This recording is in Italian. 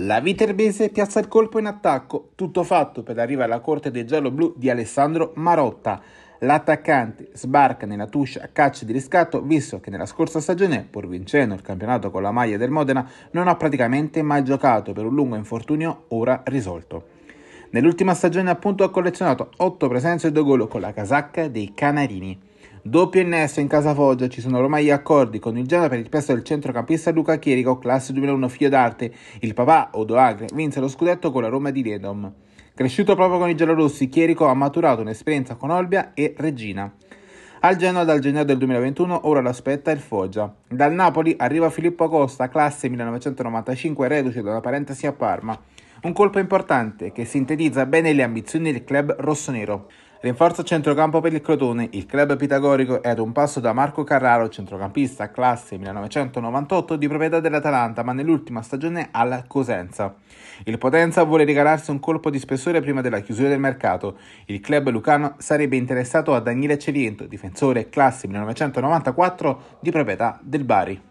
La Viterbese piazza il colpo in attacco, tutto fatto per arrivare alla corte dei giallo-blu di Alessandro Marotta. L'attaccante sbarca nella Tuscia a caccia di riscatto visto che nella scorsa stagione, pur vincendo il campionato con la maglia del Modena, non ha praticamente mai giocato per un lungo infortunio ora risolto. Nell'ultima stagione appunto ha collezionato 8 presenze e 2 gol con la casacca dei Canarini. Doppio innesto in casa Foggia ci sono ormai gli accordi con il Genoa per il prestito del centrocampista Luca Chierico, classe 2001 figlio d'arte. Il papà, Odo Agre, vinse lo scudetto con la Roma di Redom. Cresciuto proprio con i giallorossi, Chierico ha maturato un'esperienza con Olbia e Regina. Al Genoa dal gennaio del 2021 ora lo aspetta il Foggia. Dal Napoli arriva Filippo Costa, classe 1995, reduce dalla parentesi a Parma. Un colpo importante che sintetizza bene le ambizioni del club rossonero. Rinforzo centrocampo per il Crotone, il club pitagorico è ad un passo da Marco Carraro, centrocampista classe 1998 di proprietà dell'Atalanta, ma nell'ultima stagione al Cosenza. Il Potenza vuole regalarsi un colpo di spessore prima della chiusura del mercato. Il club lucano sarebbe interessato a Daniele Celiento, difensore classe 1994 di proprietà del Bari.